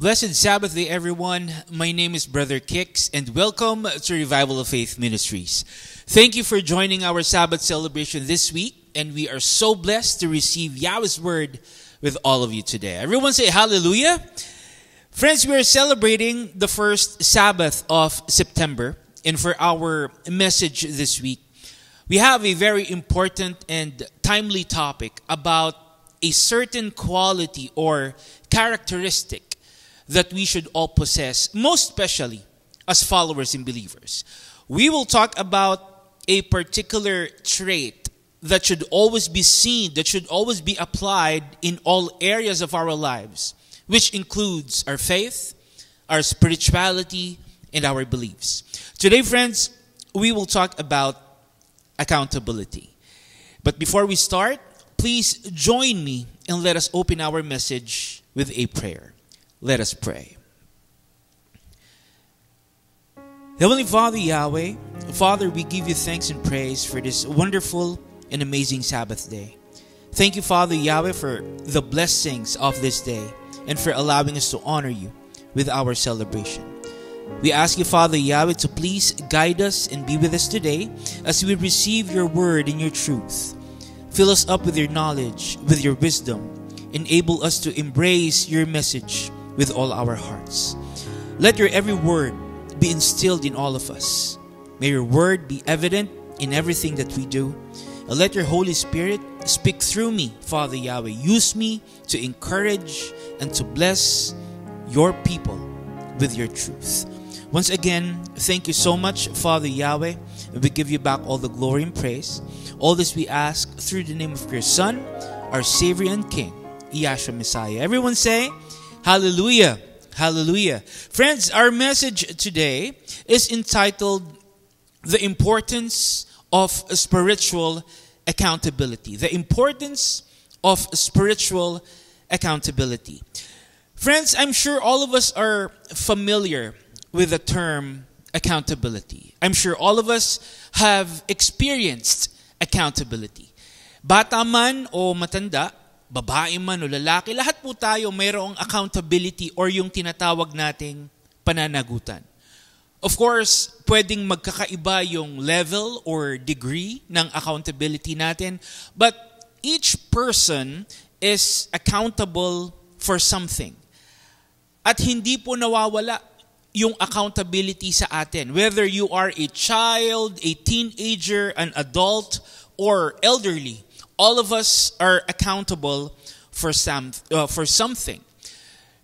Blessed Sabbath day, everyone. My name is Brother Kicks, and welcome to Revival of Faith Ministries. Thank you for joining our Sabbath celebration this week, and we are so blessed to receive Yahweh's word with all of you today. Everyone say hallelujah. Friends, we are celebrating the first Sabbath of September, and for our message this week, we have a very important and timely topic about a certain quality or characteristic that we should all possess, most especially as followers and believers. We will talk about a particular trait that should always be seen, that should always be applied in all areas of our lives, which includes our faith, our spirituality, and our beliefs. Today, friends, we will talk about accountability. But before we start, please join me and let us open our message with a prayer. Let us pray. Heavenly Father Yahweh, Father, we give you thanks and praise for this wonderful and amazing Sabbath day. Thank you, Father Yahweh, for the blessings of this day and for allowing us to honor you with our celebration. We ask you, Father Yahweh, to please guide us and be with us today as we receive your word and your truth. Fill us up with your knowledge, with your wisdom. Enable us to embrace your message with all our hearts. Let your every word be instilled in all of us. May your word be evident in everything that we do. And let your Holy Spirit speak through me, Father Yahweh. Use me to encourage and to bless your people with your truth. Once again, thank you so much, Father Yahweh. We give you back all the glory and praise. All this we ask through the name of your Son, our Savior and King, Yahshua Messiah. Everyone say, Hallelujah. Hallelujah. Friends, our message today is entitled The Importance of Spiritual Accountability. The Importance of Spiritual Accountability. Friends, I'm sure all of us are familiar with the term accountability. I'm sure all of us have experienced accountability. Bata man o matanda, babae man o lalaki, lahat po tayo mayroong accountability or yung tinatawag nating pananagutan. Of course, pwedeng magkakaiba yung level or degree ng accountability natin, but each person is accountable for something. At hindi po nawawala yung accountability sa atin. Whether you are a child, a teenager, an adult, or elderly, all of us are accountable for, some, uh, for something.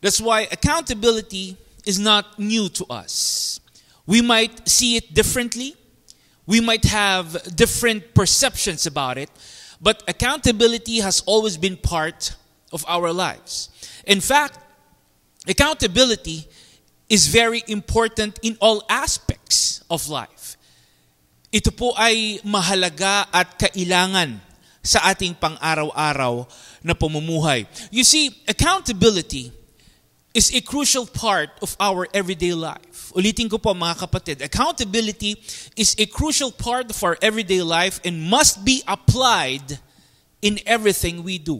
That's why accountability is not new to us. We might see it differently, we might have different perceptions about it, but accountability has always been part of our lives. In fact, accountability is very important in all aspects of life. Ito po ay mahalaga at kailangan sa ating pang-araw-araw na pamumuhay. You see, accountability is a crucial part of our everyday life. Ulitin ko po mga kapatid, accountability is a crucial part of our everyday life and must be applied in everything we do.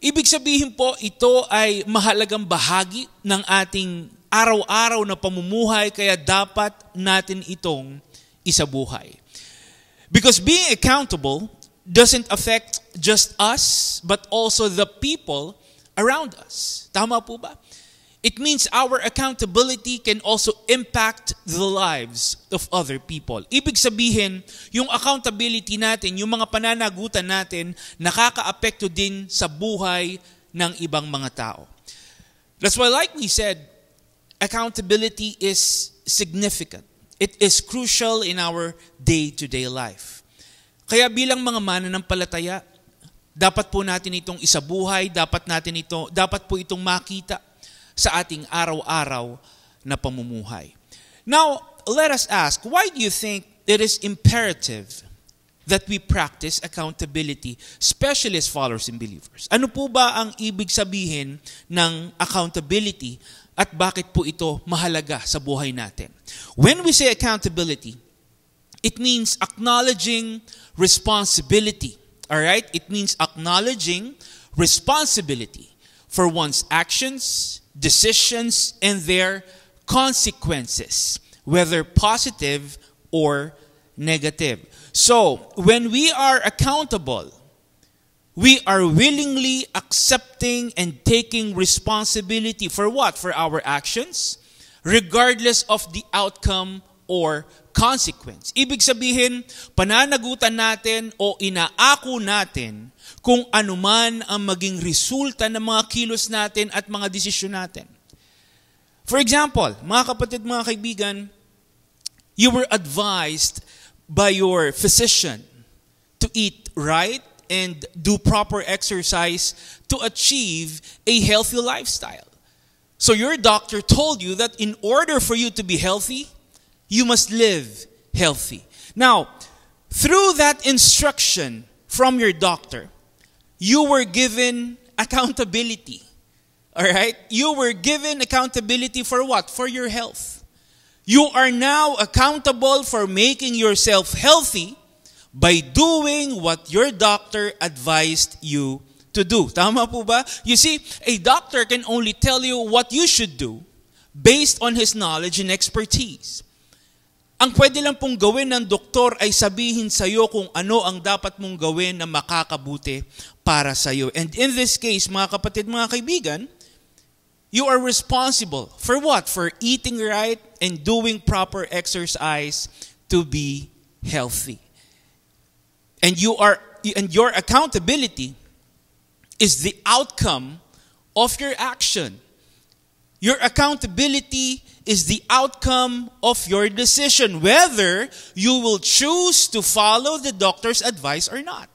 Ibig sabihin po, ito ay mahalagang bahagi ng ating araw-araw na pamumuhay kaya dapat natin itong isabuhay. Because being accountable doesn't affect just us, but also the people around us. Tama po ba? It means our accountability can also impact the lives of other people. Ibig sabihin, yung accountability natin, yung mga pananagutan natin, nakakaapekto din sa buhay ng ibang mga tao. That's why, like we said, accountability is significant. It is crucial in our day-to-day life. Kaya bilang mga mananampalataya, dapat po natin itong isabuhay, dapat natin ito, dapat po itong makita sa ating araw-araw na pamumuhay. Now, let us ask, why do you think it is imperative that we practice accountability, especially as followers and believers? Ano po ba ang ibig sabihin ng accountability at bakit po ito mahalaga sa buhay natin? When we say accountability, It means acknowledging responsibility. All right? It means acknowledging responsibility for one's actions, decisions, and their consequences, whether positive or negative. So, when we are accountable, we are willingly accepting and taking responsibility for what? For our actions, regardless of the outcome or consequence. Ibig sabihin, pananagutan natin o inaako natin kung anuman ang maging resulta ng mga kilos natin at mga desisyon natin. For example, mga kapatid, mga kaibigan, you were advised by your physician to eat right and do proper exercise to achieve a healthy lifestyle. So your doctor told you that in order for you to be healthy, You must live healthy. Now, through that instruction from your doctor, you were given accountability. All right? You were given accountability for what? For your health. You are now accountable for making yourself healthy by doing what your doctor advised you to do. Tama po ba? You see, a doctor can only tell you what you should do based on his knowledge and expertise. Ang pwede lang pong gawin ng doktor ay sabihin sa iyo kung ano ang dapat mong gawin na makakabuti para sa iyo. And in this case, mga kapatid, mga kaibigan, you are responsible for what? For eating right and doing proper exercise to be healthy. And you are and your accountability is the outcome of your action. Your accountability is the outcome of your decision, whether you will choose to follow the doctor's advice or not.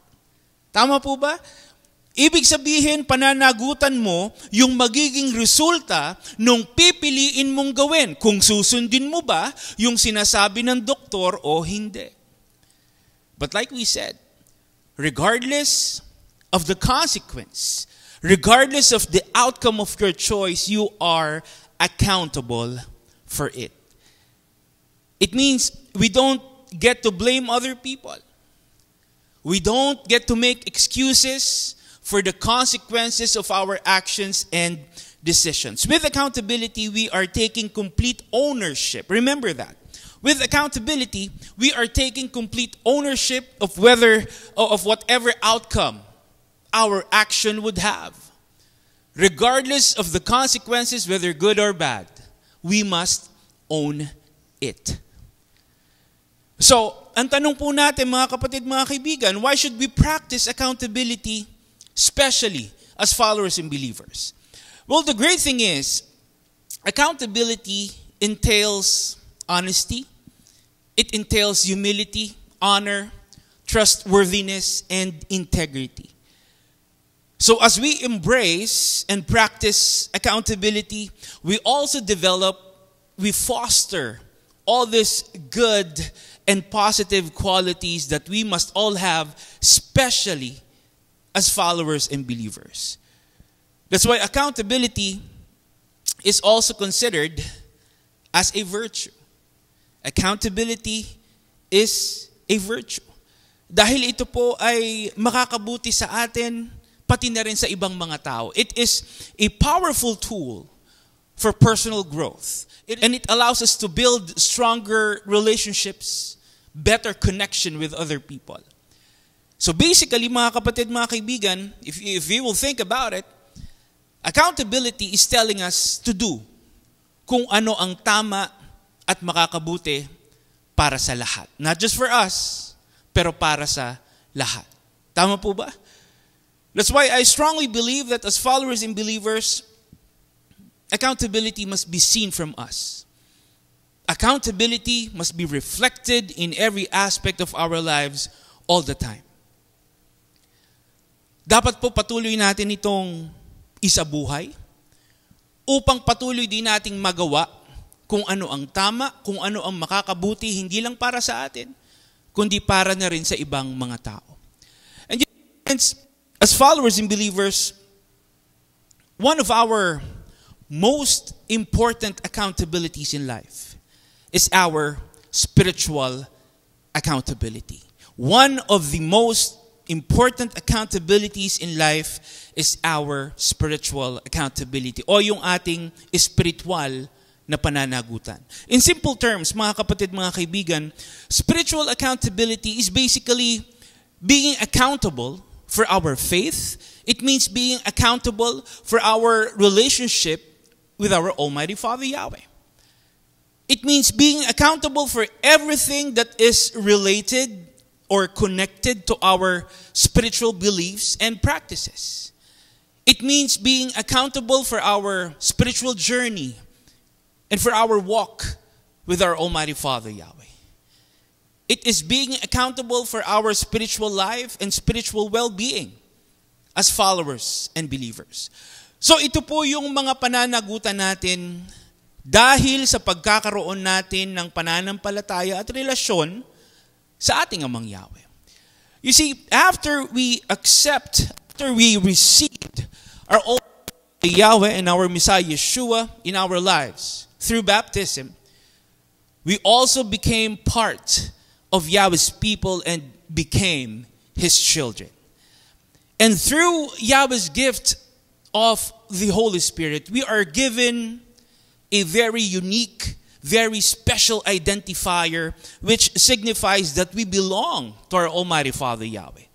Tama po ba? Ibig sabihin, pananagutan mo yung magiging resulta nung pipiliin mong gawin, kung susundin mo ba yung sinasabi ng doktor o hindi. But like we said, regardless of the consequence, Regardless of the outcome of your choice, you are accountable for it. It means we don't get to blame other people. We don't get to make excuses for the consequences of our actions and decisions. With accountability, we are taking complete ownership. Remember that. With accountability, we are taking complete ownership of whether of whatever outcome our action would have. Regardless of the consequences, whether good or bad, we must own it. So, ang tanong po natin mga kapatid, mga kaibigan, why should we practice accountability especially as followers and believers? Well, the great thing is, accountability entails honesty, it entails humility, honor, trustworthiness, and integrity. So, as we embrace and practice accountability, we also develop, we foster all these good and positive qualities that we must all have, especially as followers and believers. That's why accountability is also considered as a virtue. Accountability is a virtue. Dahil ito po ay makakabuti sa atin pati na rin sa ibang mga tao. It is a powerful tool for personal growth. It, and it allows us to build stronger relationships, better connection with other people. So basically, mga kapatid, mga kaibigan, if, if you will think about it, accountability is telling us to do kung ano ang tama at makakabuti para sa lahat. Not just for us, pero para sa lahat. Tama po ba? That's why I strongly believe that as followers and believers, accountability must be seen from us. Accountability must be reflected in every aspect of our lives all the time. Dapat po patuloy natin itong isabuhay upang patuloy din nating magawa kung ano ang tama, kung ano ang makakabuti, hindi lang para sa atin, kundi para na rin sa ibang mga tao. And friends, As followers and believers, one of our most important accountabilities in life is our spiritual accountability. One of the most important accountabilities in life is our spiritual accountability o yung ating spiritual na pananagutan. In simple terms, mga kapatid, mga kaibigan, spiritual accountability is basically being accountable for our faith. It means being accountable for our relationship with our Almighty Father Yahweh. It means being accountable for everything that is related or connected to our spiritual beliefs and practices. It means being accountable for our spiritual journey and for our walk with our Almighty Father Yahweh. It is being accountable for our spiritual life and spiritual well-being as followers and believers. So ito po yung mga pananagutan natin dahil sa pagkakaroon natin ng pananampalataya at relasyon sa ating amang Yahweh. You see, after we accept, after we received our own Yahweh and our Messiah Yeshua in our lives through baptism, we also became part of Yahweh's people and became his children. And through Yahweh's gift of the Holy Spirit, we are given a very unique, very special identifier, which signifies that we belong to our Almighty Father Yahweh.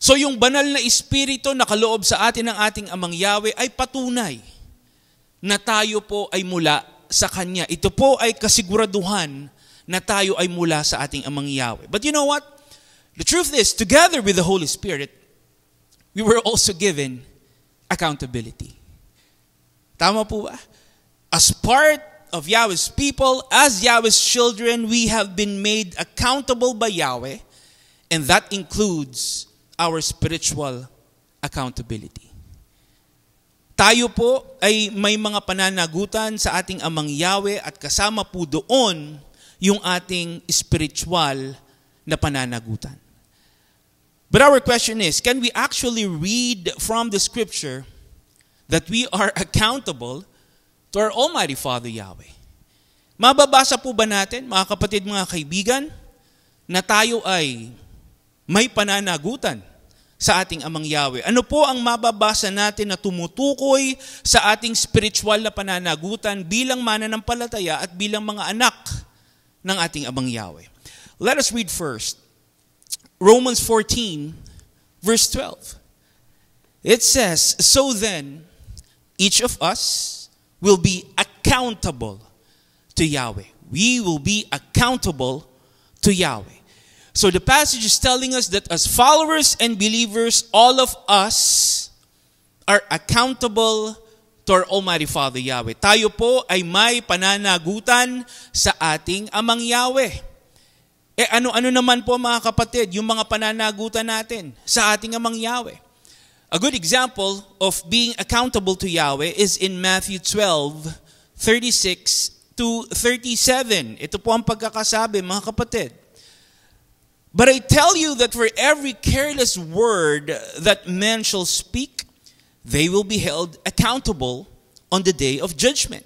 So yung banal na espiritu na kaloob sa atin ng ating amang Yahweh ay patunay na tayo po ay mula sa Kanya. Ito po ay kasiguraduhan na tayo ay mula sa ating amang Yahweh. But you know what? The truth is, together with the Holy Spirit, we were also given accountability. Tama po ba? As part of Yahweh's people, as Yahweh's children, we have been made accountable by Yahweh, and that includes our spiritual accountability. Tayo po ay may mga pananagutan sa ating amang Yahweh at kasama po doon yung ating spiritual na pananagutan. But our question is, can we actually read from the scripture that we are accountable to our Almighty Father Yahweh? Mababasa po ba natin, mga kapatid, mga kaibigan, na tayo ay may pananagutan sa ating amang Yahweh. Ano po ang mababasa natin na tumutukoy sa ating spiritual na pananagutan bilang mananampalataya at bilang mga anak ng ating Abang Yahweh. Let us read first Romans 14, verse 12. It says, So then, each of us will be accountable to Yahweh. We will be accountable to Yahweh. So the passage is telling us that as followers and believers, all of us are accountable to our Almighty Father Yahweh. Tayo po ay may pananagutan sa ating Amang Yahweh. E ano-ano naman po mga kapatid, yung mga pananagutan natin sa ating Amang Yahweh. A good example of being accountable to Yahweh is in Matthew 12:36 to 37. Ito po ang pagkakasabi mga kapatid. But I tell you that for every careless word that men shall speak, They will be held accountable on the day of judgment.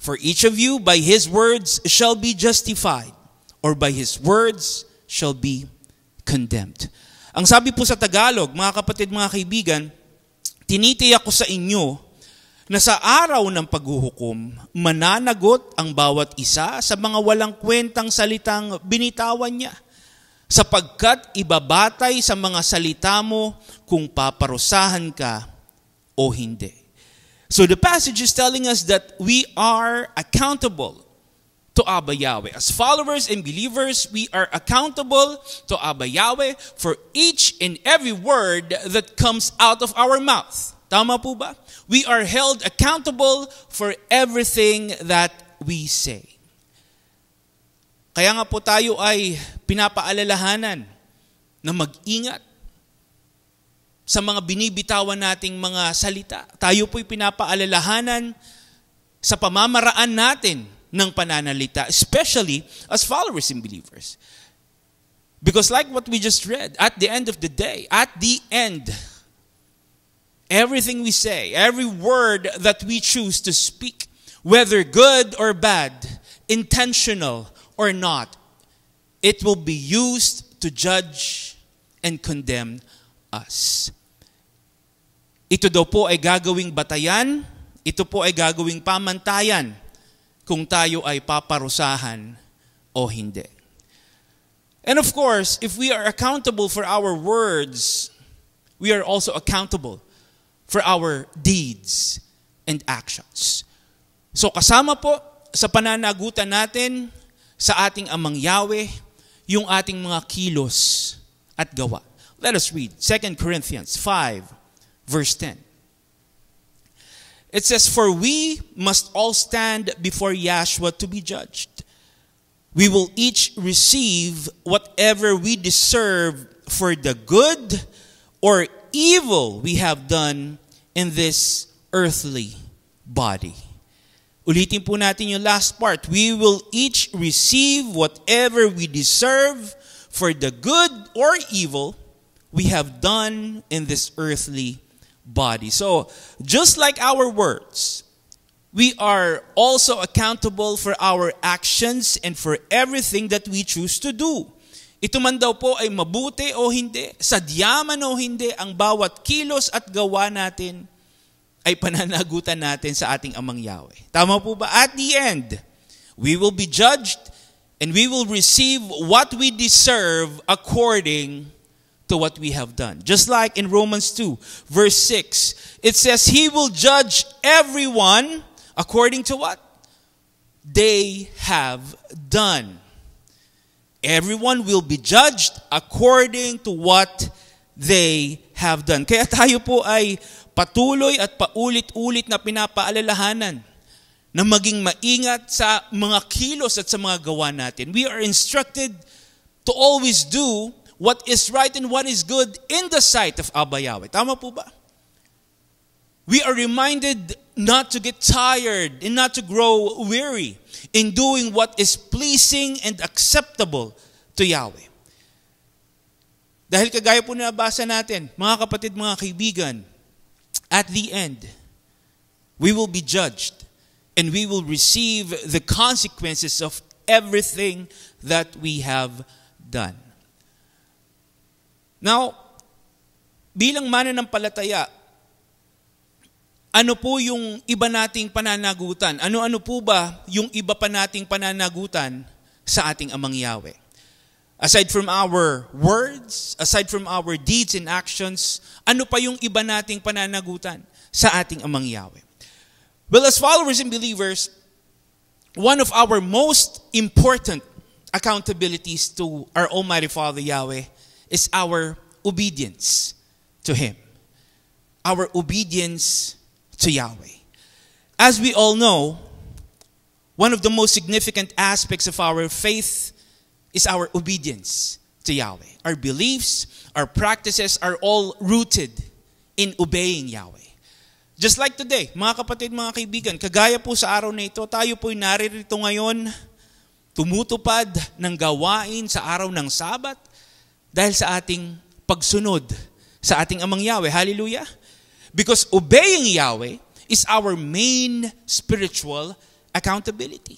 For each of you by his words shall be justified, or by his words shall be condemned. Ang sabi po sa Tagalog, mga kapatid, mga kaibigan, tinitiyak ko sa inyo na sa araw ng paghuhukom, mananagot ang bawat isa sa mga walang kwentang salitang binitawan niya, sapagkat ibabatay sa mga salita mo kung paparusahan ka o hindi. So the passage is telling us that we are accountable to Abba Yahweh. As followers and believers, we are accountable to Abba Yahweh for each and every word that comes out of our mouth. Tama po ba? We are held accountable for everything that we say. Kaya nga po tayo ay pinapaalalahanan na mag-ingat sa mga binibitawan nating mga salita. Tayo po'y pinapaalalahanan sa pamamaraan natin ng pananalita, especially as followers and believers. Because like what we just read, at the end of the day, at the end, everything we say, every word that we choose to speak, whether good or bad, intentional or not, it will be used to judge and condemn us. Ito daw po ay gagawing batayan, ito po ay gagawing pamantayan kung tayo ay paparusahan o hindi. And of course, if we are accountable for our words, we are also accountable for our deeds and actions. So kasama po sa pananagutan natin sa ating amang Yahweh, yung ating mga kilos at gawa. Let us read 2 Corinthians 5, verse 10. It says, For we must all stand before Yahshua to be judged. We will each receive whatever we deserve for the good or evil we have done in this earthly body. Ulitin po natin yung last part. We will each receive whatever we deserve for the good or evil we have done in this earthly body. So, just like our words, we are also accountable for our actions and for everything that we choose to do. Ito man daw po ay mabuti o hindi, man o hindi, ang bawat kilos at gawa natin ay pananagutan natin sa ating amang Yahweh. Tama po ba? At the end, we will be judged and we will receive what we deserve according to what we have done. Just like in Romans 2, verse 6, it says, He will judge everyone according to what they have done. Everyone will be judged according to what they have done. Kaya tayo po ay patuloy at paulit-ulit na pinapaalalahanan na maging maingat sa mga kilos at sa mga gawa natin. We are instructed to always do what is right and what is good in the sight of Abba Yahweh. Tama po ba? We are reminded not to get tired and not to grow weary in doing what is pleasing and acceptable to Yahweh. Dahil kagaya po nabasa natin, mga kapatid, mga kaibigan, at the end, we will be judged and we will receive the consequences of everything that we have done. Now, bilang mananampalataya, ano po yung iba nating pananagutan? Ano-ano po ba yung iba pa nating pananagutan sa ating amang Yahweh? Aside from our words, aside from our deeds and actions, ano pa yung iba nating pananagutan sa ating amang Yahweh? Well, as followers and believers, one of our most important accountabilities to our Almighty Father Yahweh is our obedience to Him, our obedience to Yahweh. As we all know, one of the most significant aspects of our faith is our obedience to Yahweh. Our beliefs, our practices are all rooted in obeying Yahweh. Just like today, mga kapatid, mga kaibigan, kagaya po sa araw na ito, tayo po'y naririto ngayon tumutupad ng gawain sa araw ng Sabat dahil sa ating pagsunod sa ating amang Yahweh. Hallelujah! Because obeying Yahweh is our main spiritual accountability.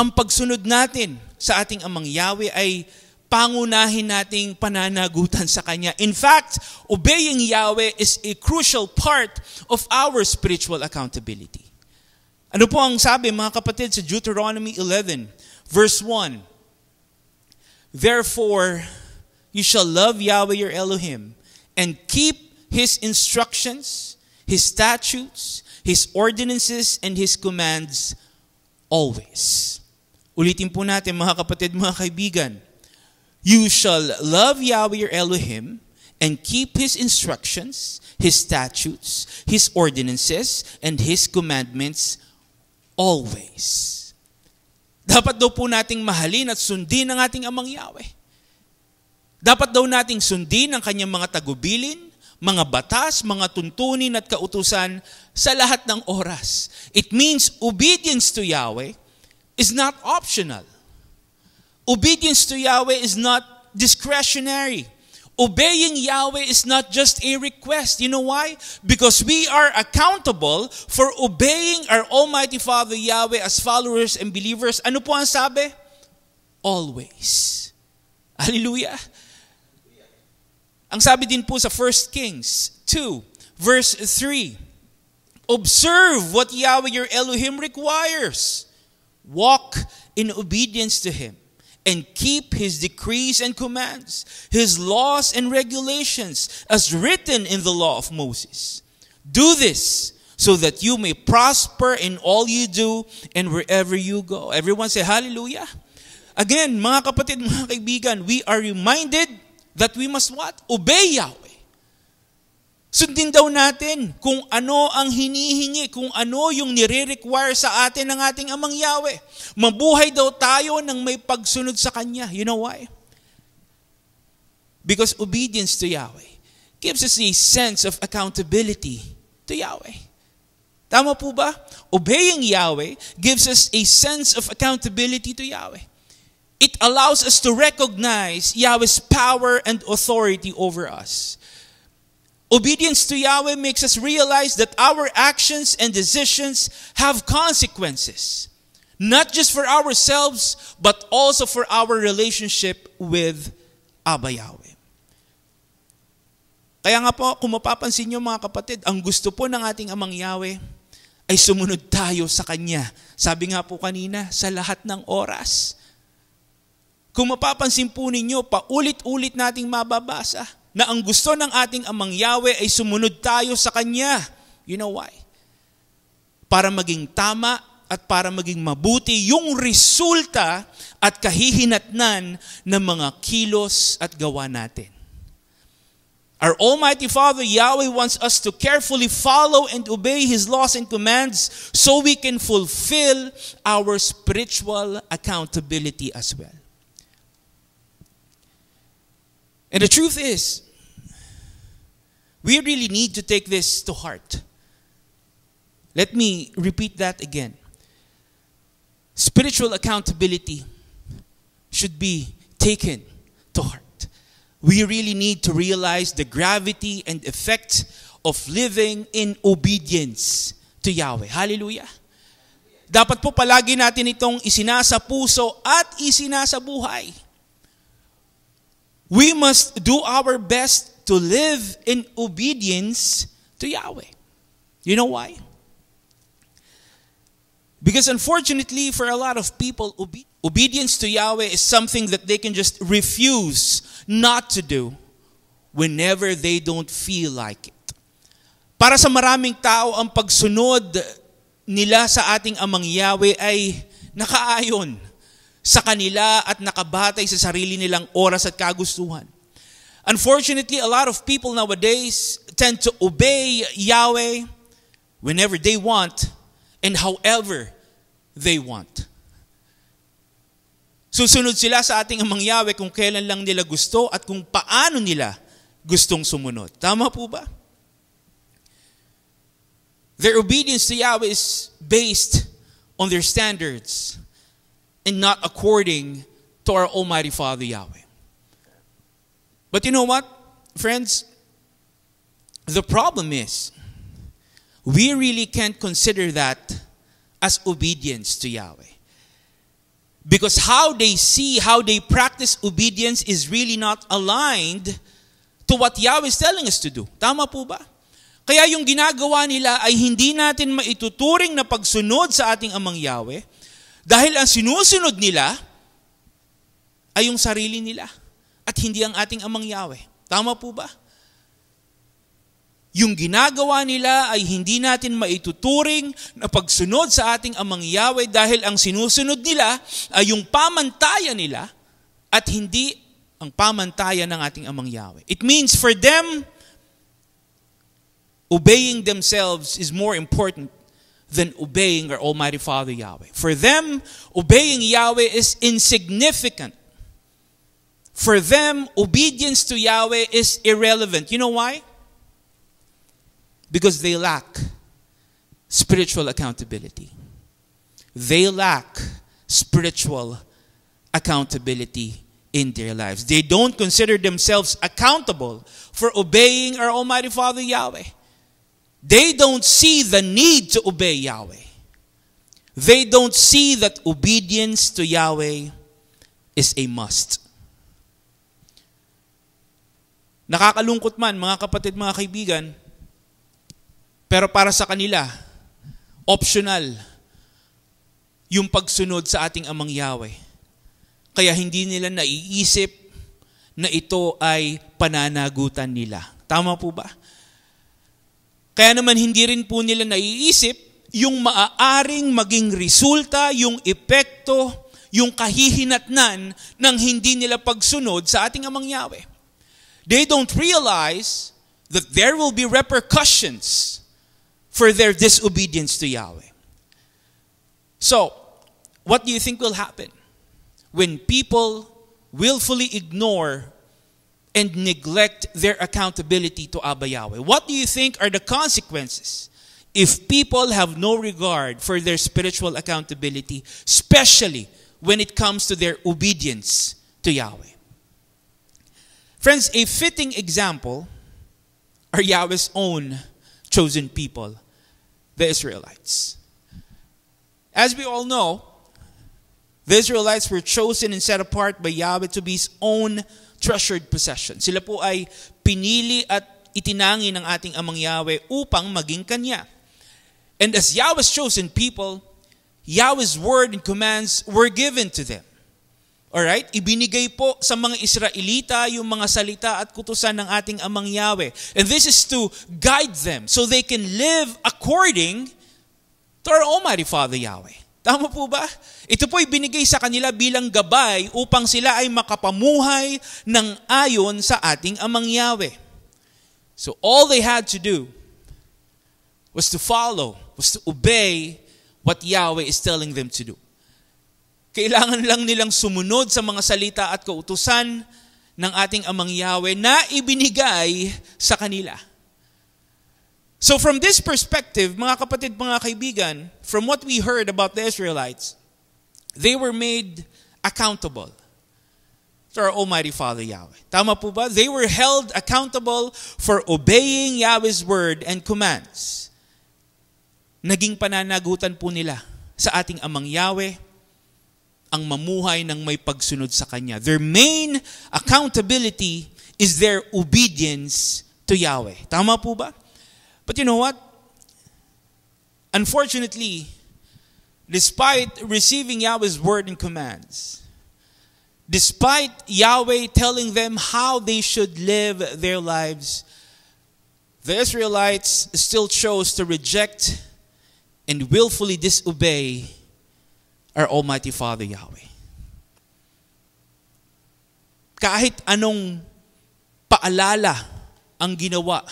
Ang pagsunod natin sa ating amang Yahweh ay pangunahin nating pananagutan sa Kanya. In fact, obeying Yahweh is a crucial part of our spiritual accountability. Ano po ang sabi mga kapatid sa Deuteronomy 11 verse 1? Therefore, you shall love Yahweh your Elohim and keep his instructions, his statutes, his ordinances, and his commands always. Ulitin po natin mga kapatid, mga kaibigan. You shall love Yahweh your Elohim and keep his instructions, his statutes, his ordinances, and his commandments always. Dapat daw po nating mahalin at sundin ang ating amang Yahweh. Dapat daw nating sundin ang kanyang mga tagubilin, mga batas, mga tuntunin at kautusan sa lahat ng oras. It means obedience to Yahweh is not optional. Obedience to Yahweh is not discretionary. Obeying Yahweh is not just a request. You know why? Because we are accountable for obeying our Almighty Father Yahweh as followers and believers. Ano po ang sabi? Always. Hallelujah. Ang sabi din po sa 1 Kings 2, verse 3, Observe what Yahweh your Elohim requires. Walk in obedience to Him and keep his decrees and commands, his laws and regulations as written in the law of Moses. Do this so that you may prosper in all you do and wherever you go. Everyone say hallelujah. Again, mga kapatid, mga kaibigan, we are reminded that we must what? Obey Yahweh. Sundin daw natin kung ano ang hinihingi, kung ano yung nire-require sa atin ng ating amang Yahweh. Mabuhay daw tayo ng may pagsunod sa Kanya. You know why? Because obedience to Yahweh gives us a sense of accountability to Yahweh. Tama po ba? Obeying Yahweh gives us a sense of accountability to Yahweh. It allows us to recognize Yahweh's power and authority over us. Obedience to Yahweh makes us realize that our actions and decisions have consequences, not just for ourselves, but also for our relationship with Abba Yahweh. Kaya nga po, kung mapapansin nyo mga kapatid, ang gusto po ng ating amang Yahweh ay sumunod tayo sa Kanya. Sabi nga po kanina, sa lahat ng oras. Kung mapapansin po ninyo, paulit-ulit nating mababasa na ang gusto ng ating amang Yahweh ay sumunod tayo sa Kanya. You know why? Para maging tama at para maging mabuti yung resulta at kahihinatnan ng mga kilos at gawa natin. Our Almighty Father, Yahweh, wants us to carefully follow and obey His laws and commands so we can fulfill our spiritual accountability as well. And the truth is, We really need to take this to heart. Let me repeat that again. Spiritual accountability should be taken to heart. We really need to realize the gravity and effect of living in obedience to Yahweh. Hallelujah. Dapat po palagi natin itong isinasa puso at isinasa buhay. We must do our best to live in obedience to Yahweh. You know why? Because unfortunately, for a lot of people, obe- obedience to Yahweh is something that they can just refuse not to do whenever they don't feel like it. Para sa maraming tao, ang pagsunod nila sa ating amang Yahweh ay nakaayon sa kanila at nakabatay sa sarili nilang oras at kagustuhan. Unfortunately, a lot of people nowadays tend to obey Yahweh whenever they want and however they want. Susunod sila sa ating amang Yahweh kung kailan lang nila gusto at kung paano nila gustong sumunod. Tama po ba? Their obedience to Yahweh is based on their standards and not according to our Almighty Father Yahweh. But you know what, friends? The problem is, we really can't consider that as obedience to Yahweh. Because how they see, how they practice obedience is really not aligned to what Yahweh is telling us to do. Tama po ba? Kaya yung ginagawa nila ay hindi natin maituturing na pagsunod sa ating amang Yahweh dahil ang sinusunod nila ay yung sarili nila at hindi ang ating amang Yahweh. Tama po ba? Yung ginagawa nila ay hindi natin maituturing na pagsunod sa ating amang Yahweh dahil ang sinusunod nila ay yung pamantayan nila at hindi ang pamantayan ng ating amang Yahweh. It means for them, obeying themselves is more important than obeying our Almighty Father Yahweh. For them, obeying Yahweh is insignificant For them, obedience to Yahweh is irrelevant. You know why? Because they lack spiritual accountability. They lack spiritual accountability in their lives. They don't consider themselves accountable for obeying our Almighty Father Yahweh. They don't see the need to obey Yahweh. They don't see that obedience to Yahweh is a must. Nakakalungkot man, mga kapatid, mga kaibigan, pero para sa kanila, optional yung pagsunod sa ating amang Yahweh. Kaya hindi nila naiisip na ito ay pananagutan nila. Tama po ba? Kaya naman hindi rin po nila naiisip yung maaaring maging resulta, yung epekto, yung kahihinatnan ng hindi nila pagsunod sa ating amang Yahweh. They don't realize that there will be repercussions for their disobedience to Yahweh. So, what do you think will happen when people willfully ignore and neglect their accountability to Abba Yahweh? What do you think are the consequences if people have no regard for their spiritual accountability, especially when it comes to their obedience to Yahweh? Friends, a fitting example are Yahweh's own chosen people, the Israelites. As we all know, the Israelites were chosen and set apart by Yahweh to be His own treasured possession. Sila po ay pinili at itinangi ng ating amang Yahweh upang maging Kanya. And as Yahweh's chosen people, Yahweh's word and commands were given to them. Alright? Ibinigay po sa mga Israelita yung mga salita at kutusan ng ating amang Yahweh. And this is to guide them so they can live according to our Almighty Father Yahweh. Tama po ba? Ito po ay binigay sa kanila bilang gabay upang sila ay makapamuhay ng ayon sa ating amang Yahweh. So all they had to do was to follow, was to obey what Yahweh is telling them to do. Kailangan lang nilang sumunod sa mga salita at kautusan ng ating amang Yahweh na ibinigay sa kanila. So from this perspective, mga kapatid, mga kaibigan, from what we heard about the Israelites, they were made accountable to our Almighty Father Yahweh. Tama po ba? They were held accountable for obeying Yahweh's word and commands. Naging pananagutan po nila sa ating amang Yahweh ang mamuhay ng may pagsunod sa Kanya. Their main accountability is their obedience to Yahweh. Tama po ba? But you know what? Unfortunately, despite receiving Yahweh's word and commands, despite Yahweh telling them how they should live their lives, the Israelites still chose to reject and willfully disobey our Almighty Father Yahweh. Kahit anong paalala ang ginawa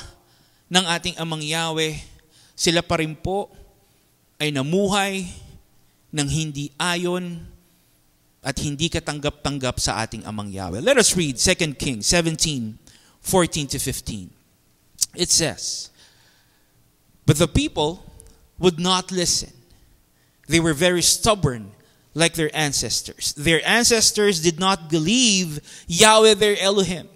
ng ating amang Yahweh, sila pa rin po ay namuhay ng hindi ayon at hindi katanggap-tanggap sa ating amang Yahweh. Let us read 2 Kings 17, 14 to 15. It says, But the people would not listen They were very stubborn, like their ancestors. Their ancestors did not believe Yahweh their Elohim.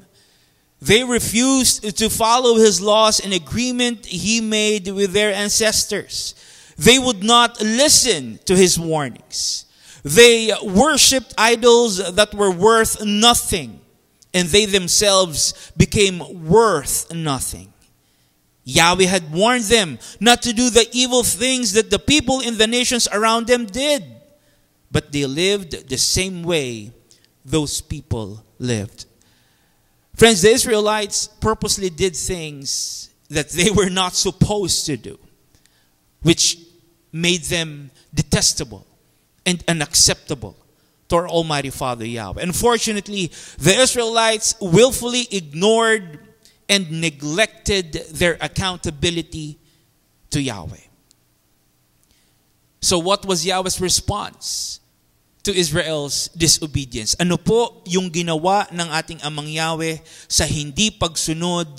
They refused to follow his laws and agreement he made with their ancestors. They would not listen to his warnings. They worshipped idols that were worth nothing, and they themselves became worth nothing. Yahweh had warned them not to do the evil things that the people in the nations around them did. But they lived the same way those people lived. Friends, the Israelites purposely did things that they were not supposed to do, which made them detestable and unacceptable to our Almighty Father Yahweh. Unfortunately, the Israelites willfully ignored and neglected their accountability to Yahweh. So what was Yahweh's response to Israel's disobedience? Ano po yung ginawa ng ating amang Yahweh sa hindi pagsunod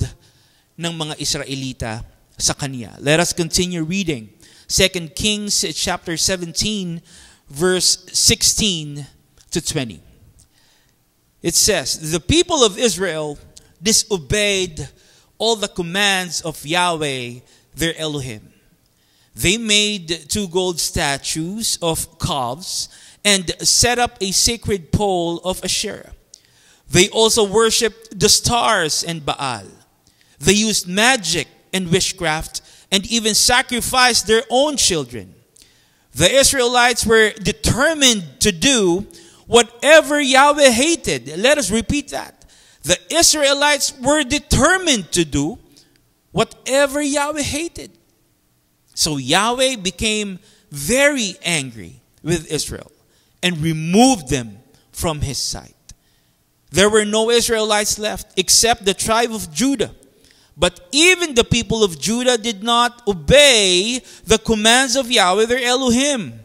ng mga Israelita sa kanya? Let us continue reading. 2 Kings chapter 17 verse 16 to 20. It says, The people of Israel disobeyed all the commands of Yahweh, their Elohim. They made two gold statues of calves and set up a sacred pole of Asherah. They also worshipped the stars and Baal. They used magic and witchcraft and even sacrificed their own children. The Israelites were determined to do whatever Yahweh hated. Let us repeat that. The Israelites were determined to do whatever Yahweh hated. So Yahweh became very angry with Israel and removed them from his sight. There were no Israelites left except the tribe of Judah. But even the people of Judah did not obey the commands of Yahweh their Elohim.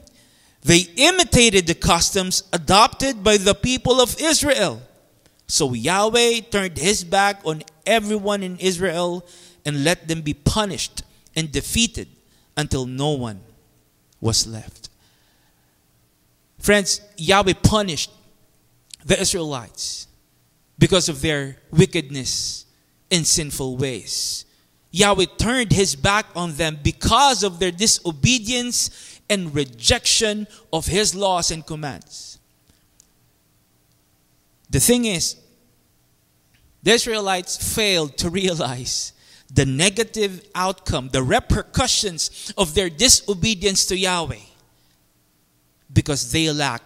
They imitated the customs adopted by the people of Israel so Yahweh turned his back on everyone in Israel and let them be punished and defeated until no one was left. Friends, Yahweh punished the Israelites because of their wickedness and sinful ways. Yahweh turned his back on them because of their disobedience and rejection of his laws and commands. The thing is, the Israelites failed to realize the negative outcome, the repercussions of their disobedience to Yahweh because they lack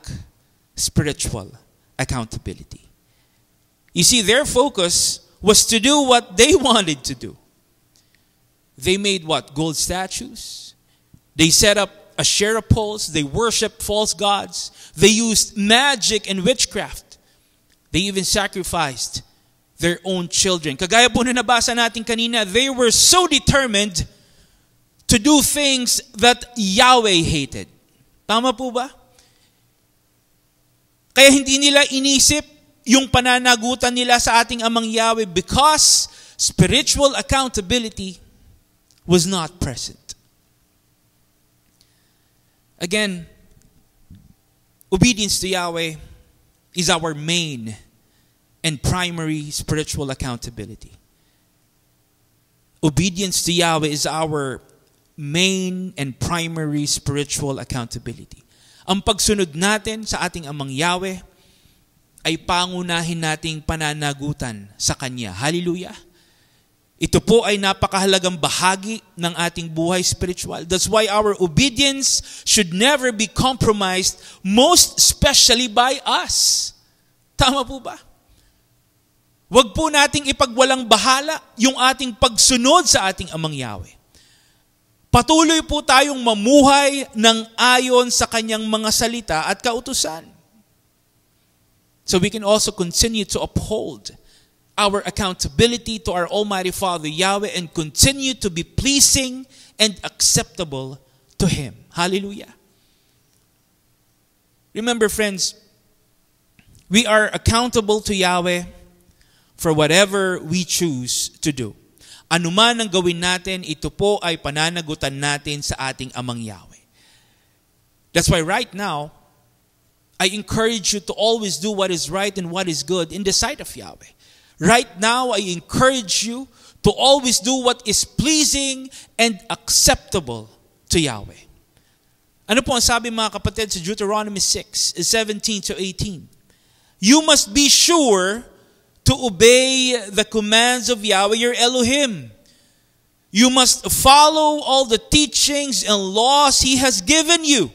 spiritual accountability. You see, their focus was to do what they wanted to do. They made what? Gold statues. They set up Asherah poles. They worshiped false gods. They used magic and witchcraft. They even sacrificed their own children. Kagaya po na nabasa natin kanina, they were so determined to do things that Yahweh hated. Tama po ba? Kaya hindi nila inisip yung pananagutan nila sa ating amang Yahweh because spiritual accountability was not present. Again, obedience to Yahweh is our main and primary spiritual accountability. Obedience to Yahweh is our main and primary spiritual accountability. Ang pagsunod natin sa ating amang Yahweh ay pangunahin nating pananagutan sa Kanya. Hallelujah! Ito po ay napakahalagang bahagi ng ating buhay spiritual. That's why our obedience should never be compromised, most especially by us. Tama po ba? Huwag po nating ipagwalang bahala yung ating pagsunod sa ating amang Yahweh. Patuloy po tayong mamuhay ng ayon sa kanyang mga salita at kautusan. So we can also continue to uphold our accountability to our Almighty Father Yahweh and continue to be pleasing and acceptable to Him. Hallelujah. Remember, friends, we are accountable to Yahweh for whatever we choose to do. Ano man ang gawin natin, ito po ay pananagutan natin sa ating amang Yahweh. That's why right now, I encourage you to always do what is right and what is good in the sight of Yahweh. Right now, I encourage you to always do what is pleasing and acceptable to Yahweh. Ano po ang sabi mga kapatid sa Deuteronomy 6, 17 to 18? You must be sure to obey the commands of Yahweh your Elohim. You must follow all the teachings and laws He has given you.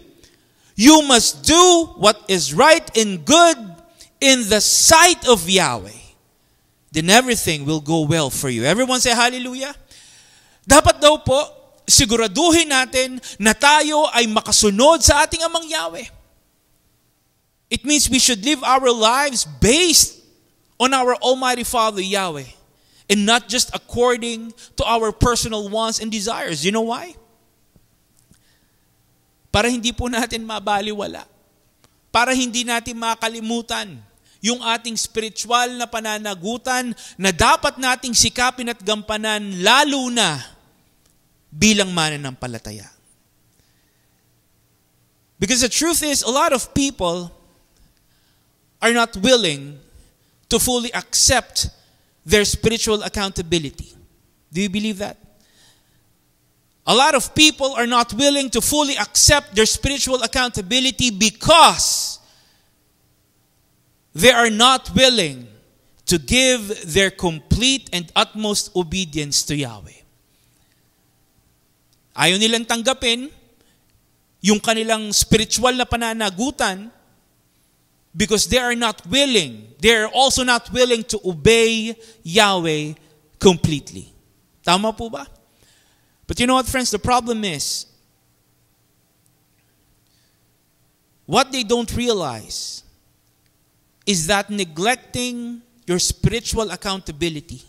You must do what is right and good in the sight of Yahweh. then everything will go well for you. Everyone say hallelujah. Dapat daw po, siguraduhin natin na tayo ay makasunod sa ating amang Yahweh. It means we should live our lives based on our Almighty Father Yahweh and not just according to our personal wants and desires. You know why? Para hindi po natin mabaliwala. Para hindi natin makalimutan yung ating spiritual na pananagutan na dapat nating sikapin at gampanan lalo na bilang mananampalataya. Because the truth is, a lot of people are not willing to fully accept their spiritual accountability. Do you believe that? A lot of people are not willing to fully accept their spiritual accountability because they are not willing to give their complete and utmost obedience to Yahweh. Ayaw nilang tanggapin yung kanilang spiritual na pananagutan because they are not willing, they are also not willing to obey Yahweh completely. Tama po ba? But you know what, friends? The problem is, what they don't realize is that neglecting your spiritual accountability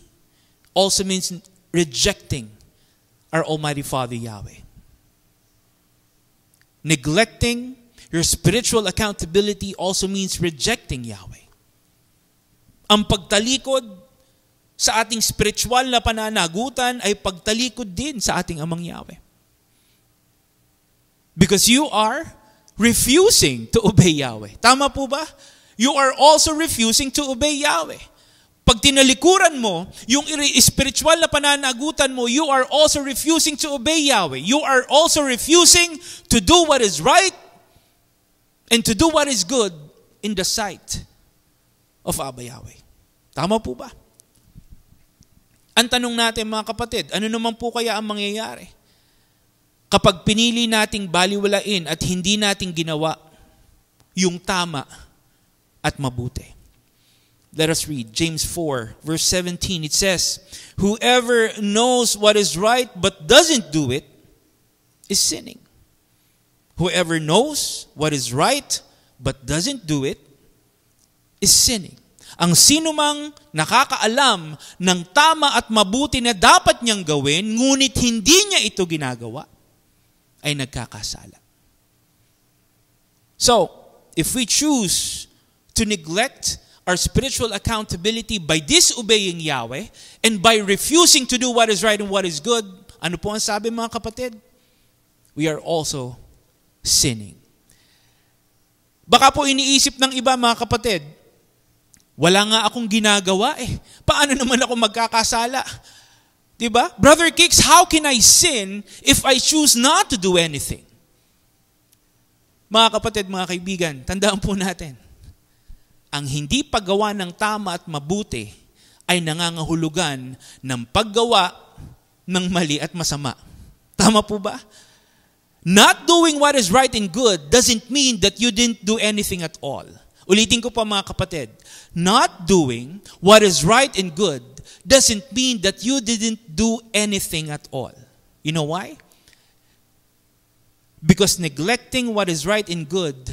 also means rejecting our Almighty Father Yahweh. Neglecting your spiritual accountability also means rejecting Yahweh. Ang pagtalikod sa ating spiritual na pananagutan ay pagtalikod din sa ating amang Yahweh. Because you are refusing to obey Yahweh. Tama po ba? you are also refusing to obey Yahweh. Pag tinalikuran mo, yung spiritual na pananagutan mo, you are also refusing to obey Yahweh. You are also refusing to do what is right and to do what is good in the sight of Abba Yahweh. Tama po ba? Ang tanong natin mga kapatid, ano naman po kaya ang mangyayari? Kapag pinili nating baliwalain at hindi nating ginawa yung tama, at mabuti. Let us read James 4, verse 17. It says, Whoever knows what is right but doesn't do it is sinning. Whoever knows what is right but doesn't do it is sinning. Ang sino mang nakakaalam ng tama at mabuti na dapat niyang gawin, ngunit hindi niya ito ginagawa, ay nagkakasala. So, if we choose to neglect our spiritual accountability by disobeying Yahweh and by refusing to do what is right and what is good, ano po ang sabi mga kapatid? We are also sinning. Baka po iniisip ng iba mga kapatid, wala nga akong ginagawa eh. Paano naman ako magkakasala? Diba? Brother Kicks, how can I sin if I choose not to do anything? Mga kapatid, mga kaibigan, tandaan po natin, ang hindi paggawa ng tama at mabuti ay nangangahulugan ng paggawa ng mali at masama. Tama po ba? Not doing what is right and good doesn't mean that you didn't do anything at all. Ulitin ko pa mga kapatid, not doing what is right and good doesn't mean that you didn't do anything at all. You know why? Because neglecting what is right and good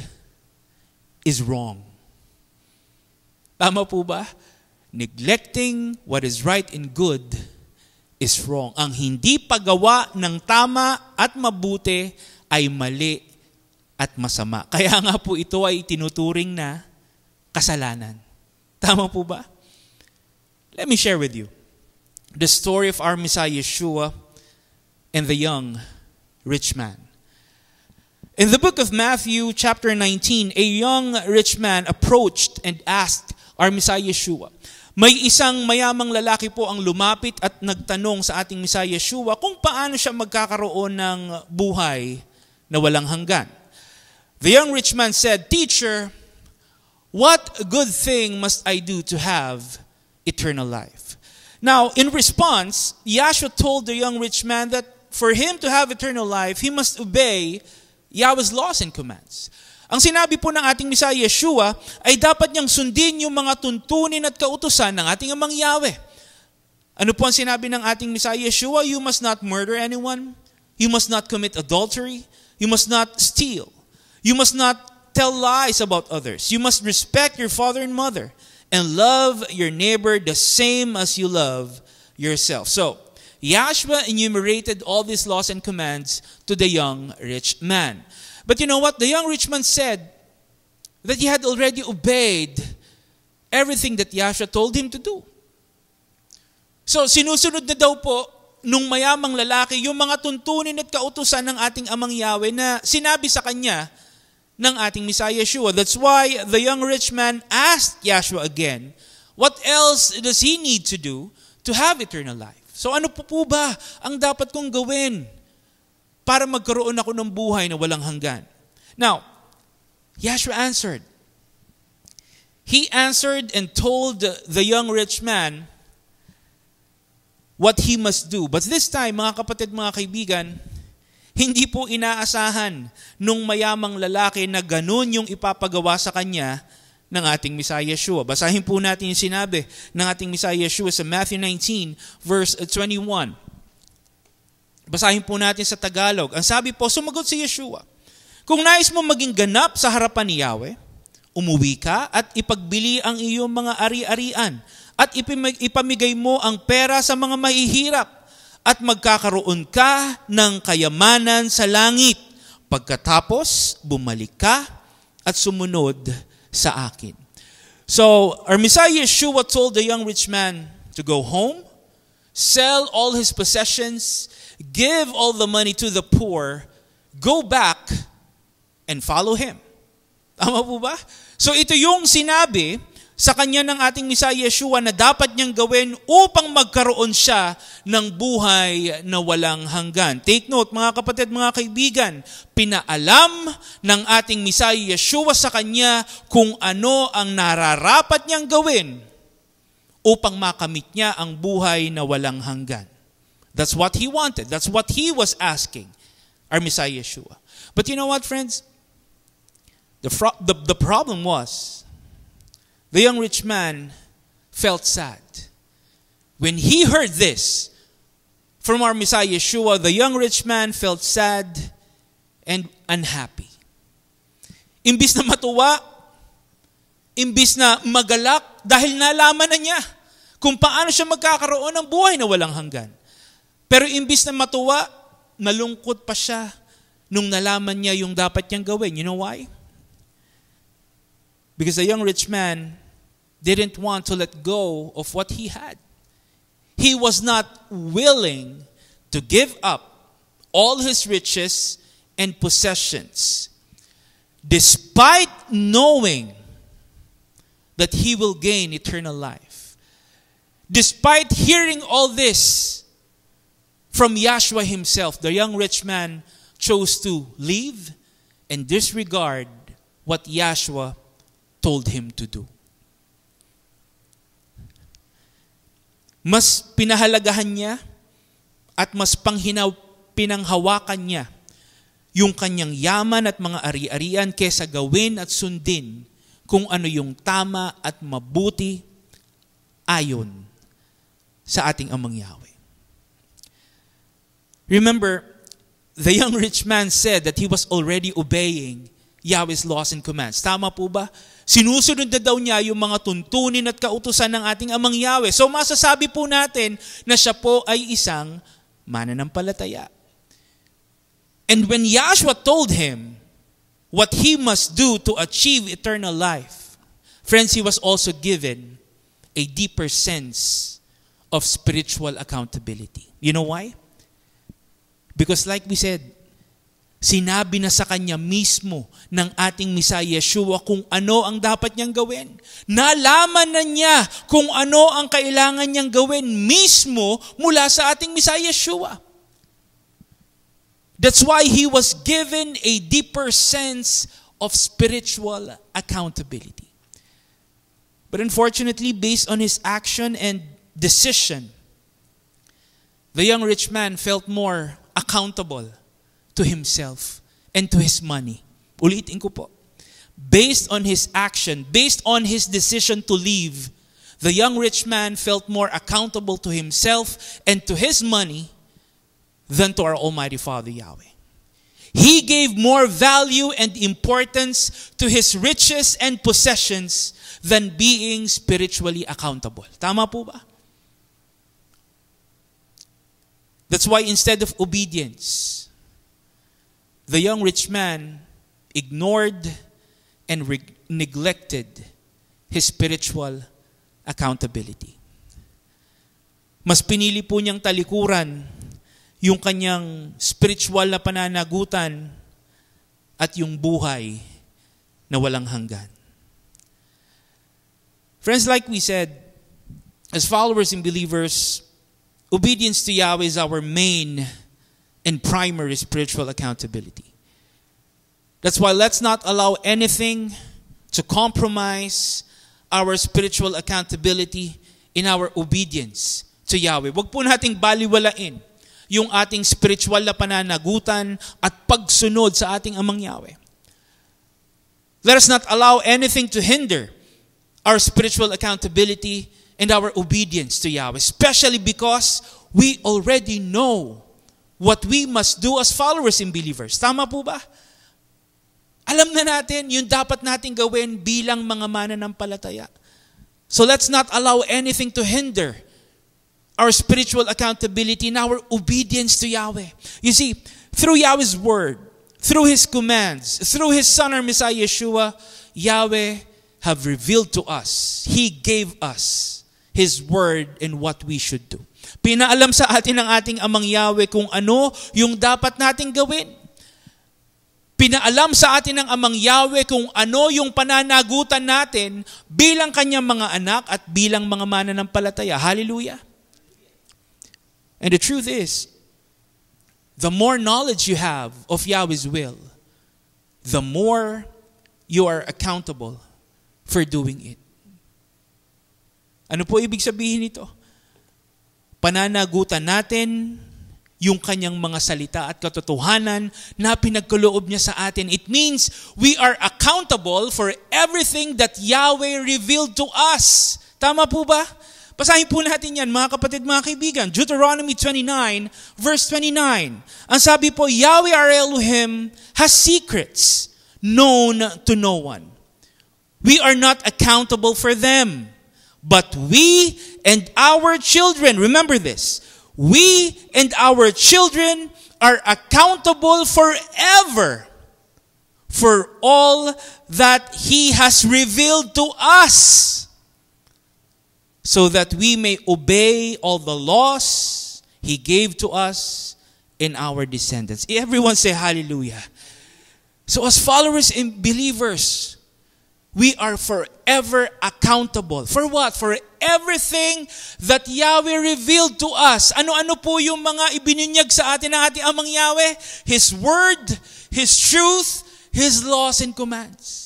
is wrong. Tama po ba? Neglecting what is right and good is wrong. Ang hindi paggawa ng tama at mabuti ay mali at masama. Kaya nga po ito ay tinuturing na kasalanan. Tama po ba? Let me share with you the story of our Messiah Yeshua and the young rich man. In the book of Matthew, chapter 19, a young rich man approached and asked our Messiah Yeshua. May isang mayamang lalaki po ang lumapit at nagtanong sa ating Messiah Yeshua kung paano siya magkakaroon ng buhay na walang hanggan. The young rich man said, Teacher, what good thing must I do to have eternal life? Now, in response, Yahshua told the young rich man that for him to have eternal life, he must obey Yahweh's laws and commands. Ang sinabi po ng ating Messiah Yeshua ay dapat niyang sundin yung mga tuntunin at kautusan ng ating amang Yahweh. Ano po ang sinabi ng ating Messiah Yeshua? You must not murder anyone. You must not commit adultery. You must not steal. You must not tell lies about others. You must respect your father and mother and love your neighbor the same as you love yourself. So, Yashua enumerated all these laws and commands to the young rich man. But you know what? The young rich man said that he had already obeyed everything that Yasha told him to do. So, sinusunod na daw po nung mayamang lalaki yung mga tuntunin at kautusan ng ating amang Yahweh na sinabi sa kanya ng ating Messiah Yeshua. That's why the young rich man asked Yahshua again, what else does he need to do to have eternal life? So ano po po ba ang dapat kong gawin para magkaroon ako ng buhay na walang hanggan. Now, Yahshua answered. He answered and told the young rich man what he must do. But this time, mga kapatid, mga kaibigan, hindi po inaasahan nung mayamang lalaki na ganun yung ipapagawa sa kanya ng ating Messiah Yeshua. Basahin po natin yung sinabi ng ating Messiah Yeshua sa Matthew 19 verse 21. Basahin po natin sa Tagalog. Ang sabi po, sumagot si Yeshua, Kung nais mo maging ganap sa harapan ni Yahweh, umuwi ka at ipagbili ang iyong mga ari-arian at ipamigay mo ang pera sa mga mahihirap at magkakaroon ka ng kayamanan sa langit. Pagkatapos, bumalik ka at sumunod sa akin. So, our Messiah Yeshua told the young rich man to go home, sell all his possessions, give all the money to the poor, go back and follow Him. Tama po ba? So ito yung sinabi sa kanya ng ating Misa Yeshua na dapat niyang gawin upang magkaroon siya ng buhay na walang hanggan. Take note mga kapatid, mga kaibigan, pinaalam ng ating Misa Yeshua sa kanya kung ano ang nararapat niyang gawin upang makamit niya ang buhay na walang hanggan. That's what he wanted. That's what he was asking our Messiah Yeshua. But you know what, friends? The, fro- the, the problem was the young rich man felt sad. When he heard this from our Messiah Yeshua, the young rich man felt sad and unhappy. Imbis na matuwa, imbis na magalak dahil nalaman na niya kung paano siya magkakaroon ng buhay na walang hanggan. Pero imbis na matuwa, nalungkot pa siya nung nalaman niya yung dapat niyang gawin. You know why? Because the young rich man didn't want to let go of what he had. He was not willing to give up all his riches and possessions, despite knowing that he will gain eternal life. Despite hearing all this, from Yahshua himself, the young rich man chose to leave and disregard what Yahshua told him to do. Mas pinahalagahan niya at mas panghinaw, pinanghawakan niya yung kanyang yaman at mga ari-arian kesa gawin at sundin kung ano yung tama at mabuti ayon sa ating amang Yahweh. Remember, the young rich man said that he was already obeying Yahweh's laws and commands. Tama po ba? Sinusunod na daw niya yung mga tuntunin at kautusan ng ating amang Yahweh. So masasabi po natin na siya po ay isang mananampalataya. And when Yahshua told him what he must do to achieve eternal life, friends, he was also given a deeper sense of spiritual accountability. You know why? Because like we said, sinabi na sa kanya mismo ng ating Misaya Yeshua kung ano ang dapat niyang gawin. Nalaman na niya kung ano ang kailangan niyang gawin mismo mula sa ating Misaya Yeshua. That's why he was given a deeper sense of spiritual accountability. But unfortunately, based on his action and decision, the young rich man felt more accountable to himself and to his money. Ulitin ko po. Based on his action, based on his decision to leave, the young rich man felt more accountable to himself and to his money than to our Almighty Father Yahweh. He gave more value and importance to his riches and possessions than being spiritually accountable. Tama po ba? That's why instead of obedience, the young rich man ignored and re- neglected his spiritual accountability. Mas pinili po niyang talikuran yung kanyang spiritual na pananagutan at yung buhay na walang hanggan. Friends, like we said, as followers and believers, Obedience to Yahweh is our main and primary spiritual accountability. That's why let's not allow anything to compromise our spiritual accountability in our obedience to Yahweh. Huwag po nating baliwalain yung ating spiritual na pananagutan at pagsunod sa ating amang Yahweh. Let us not allow anything to hinder our spiritual accountability and our obedience to Yahweh, especially because we already know what we must do as followers and believers. Tama po ba? Alam na natin yung dapat natin gawin bilang mga mananampalataya. So let's not allow anything to hinder our spiritual accountability and our obedience to Yahweh. You see, through Yahweh's word, through His commands, through His Son, our Messiah Yeshua, Yahweh have revealed to us. He gave us His Word and what we should do. Pinaalam sa atin ng ating Amang Yahweh kung ano yung dapat nating gawin. Pinaalam sa atin ng Amang Yahweh kung ano yung pananagutan natin bilang kanyang mga anak at bilang mga mananampalataya. Hallelujah! And the truth is, the more knowledge you have of Yahweh's will, the more you are accountable for doing it. Ano po ibig sabihin nito? Pananagutan natin yung kanyang mga salita at katotohanan na pinagkaloob niya sa atin. It means we are accountable for everything that Yahweh revealed to us. Tama po ba? Pasahin po natin yan, mga kapatid, mga kaibigan. Deuteronomy 29, verse 29. Ang sabi po, Yahweh our Elohim has secrets known to no one. We are not accountable for them. But we and our children, remember this, we and our children are accountable forever for all that he has revealed to us so that we may obey all the laws he gave to us in our descendants. Everyone say hallelujah. So as followers and believers, we are forever accountable. For what? For everything that Yahweh revealed to us. Ano-ano po yung mga ibininyag sa atin ng ating amang Yahweh? His Word, His truth, His laws and commands.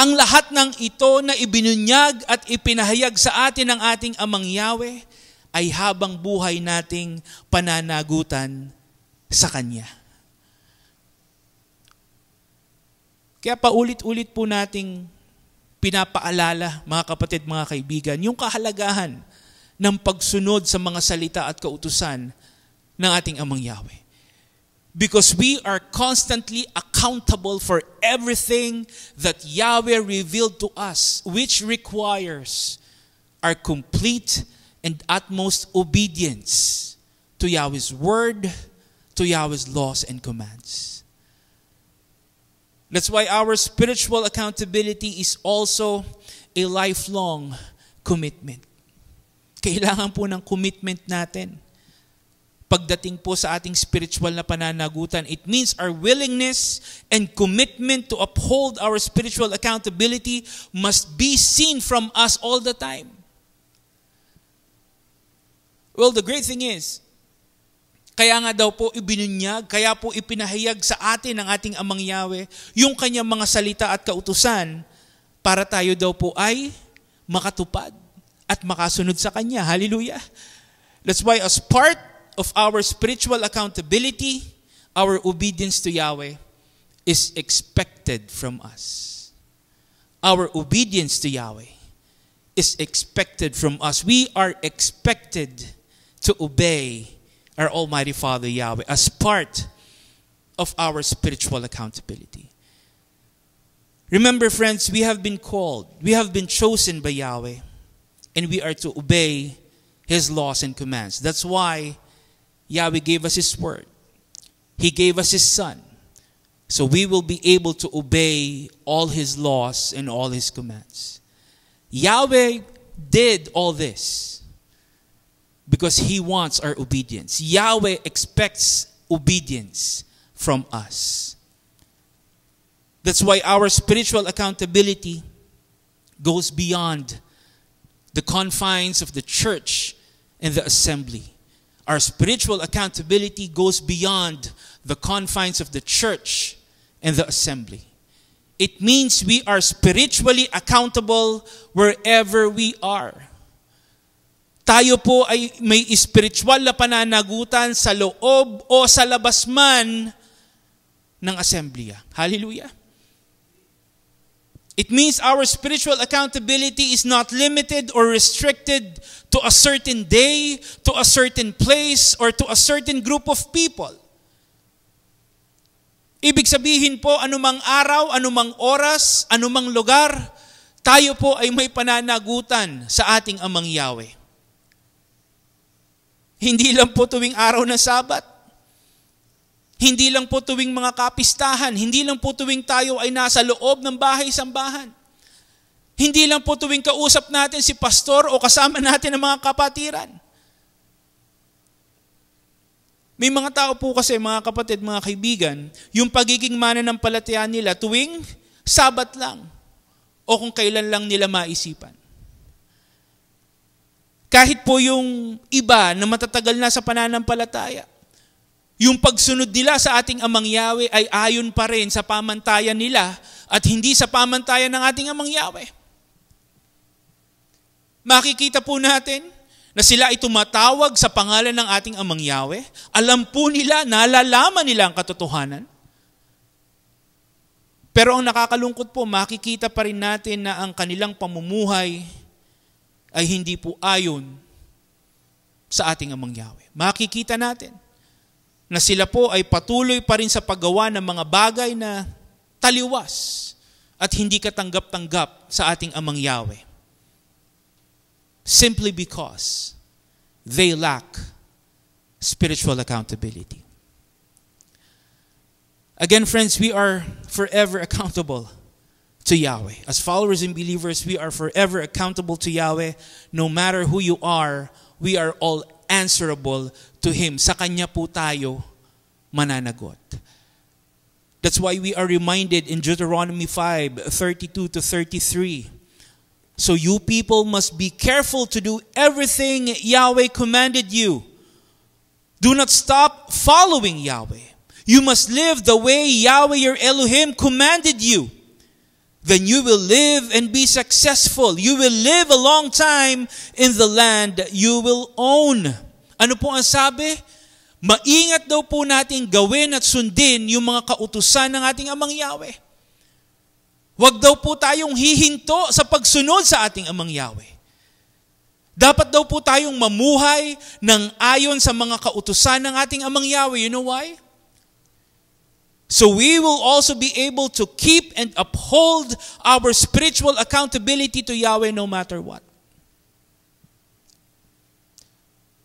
Ang lahat ng ito na ibinunyag at ipinahayag sa atin ng ating amang Yahweh ay habang buhay nating pananagutan sa Kanya. Kaya paulit-ulit po nating pinapaalala, mga kapatid, mga kaibigan, yung kahalagahan ng pagsunod sa mga salita at kautusan ng ating Amang Yahweh. Because we are constantly accountable for everything that Yahweh revealed to us, which requires our complete and utmost obedience to Yahweh's word, to Yahweh's laws and commands. That's why our spiritual accountability is also a lifelong commitment. Kailangan po ng commitment natin. Pagdating po sa ating spiritual na pananagutan, it means our willingness and commitment to uphold our spiritual accountability must be seen from us all the time. Well, the great thing is, kaya nga daw po ibinunyag, kaya po ipinahayag sa atin ng ating Amang Yahweh yung kanyang mga salita at kautusan para tayo daw po ay makatupad at makasunod sa Kanya. Hallelujah! That's why as part of our spiritual accountability, our obedience to Yahweh is expected from us. Our obedience to Yahweh is expected from us. We are expected to obey our Almighty Father Yahweh as part of our spiritual accountability. Remember, friends, we have been called, we have been chosen by Yahweh, and we are to obey His laws and commands. That's why Yahweh gave us His word, He gave us His Son. So we will be able to obey all His laws and all His commands. Yahweh did all this because He wants our obedience. Yahweh expects obedience from us. That's why our spiritual accountability goes beyond the confines of the church and the assembly. Our spiritual accountability goes beyond the confines of the church and the assembly. It means we are spiritually accountable wherever we are. tayo po ay may spiritual na pananagutan sa loob o sa labas man ng assemblya. Hallelujah. It means our spiritual accountability is not limited or restricted to a certain day, to a certain place, or to a certain group of people. Ibig sabihin po, anumang araw, anumang oras, anumang lugar, tayo po ay may pananagutan sa ating amang Yahweh. Hindi lang po tuwing araw ng Sabat. Hindi lang po tuwing mga kapistahan. Hindi lang po tuwing tayo ay nasa loob ng bahay-sambahan. Hindi lang po tuwing kausap natin si pastor o kasama natin ang mga kapatiran. May mga tao po kasi, mga kapatid, mga kaibigan, yung pagiging mananampalataya nila tuwing sabat lang o kung kailan lang nila maisipan. Kahit po yung iba na matatagal na sa pananampalataya, yung pagsunod nila sa ating amang Yahweh ay ayon pa rin sa pamantayan nila at hindi sa pamantayan ng ating amang Yahweh. Makikita po natin na sila ay tumatawag sa pangalan ng ating amang Yahweh. Alam po nila, nalalaman nila ang katotohanan. Pero ang nakakalungkot po, makikita pa rin natin na ang kanilang pamumuhay ay hindi po ayon sa ating amang Yahweh. Makikita natin na sila po ay patuloy pa rin sa paggawa ng mga bagay na taliwas at hindi katanggap-tanggap sa ating amang Yahweh. Simply because they lack spiritual accountability. Again, friends, we are forever accountable to Yahweh. As followers and believers, we are forever accountable to Yahweh. No matter who you are, we are all answerable to Him. Sa Kanya po tayo mananagot. That's why we are reminded in Deuteronomy 5 32 to 33. So you people must be careful to do everything Yahweh commanded you. Do not stop following Yahweh. You must live the way Yahweh your Elohim commanded you. then you will live and be successful. You will live a long time in the land that you will own. Ano po ang sabi? Maingat daw po natin gawin at sundin yung mga kautusan ng ating Amang Yahweh. Huwag daw po tayong hihinto sa pagsunod sa ating Amang Yahweh. Dapat daw po tayong mamuhay ng ayon sa mga kautusan ng ating Amang Yahweh. You know why? So we will also be able to keep and uphold our spiritual accountability to Yahweh no matter what.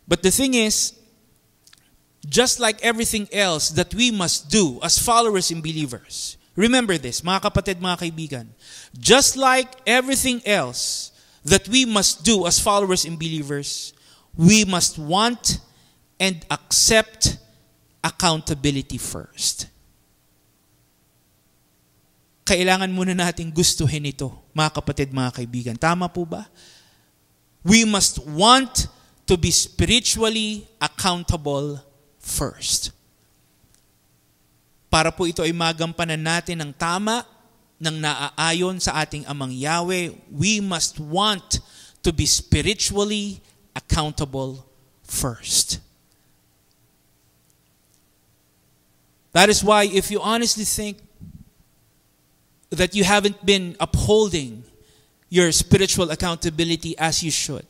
But the thing is, just like everything else that we must do as followers and believers, remember this, mga kapatid, mga kaibigan, just like everything else that we must do as followers and believers, we must want and accept accountability first. kailangan muna nating gustuhin ito, mga kapatid, mga kaibigan. Tama po ba? We must want to be spiritually accountable first. Para po ito ay magampanan natin ng tama, ng naaayon sa ating amang Yahweh, we must want to be spiritually accountable first. That is why if you honestly think that you haven't been upholding your spiritual accountability as you should,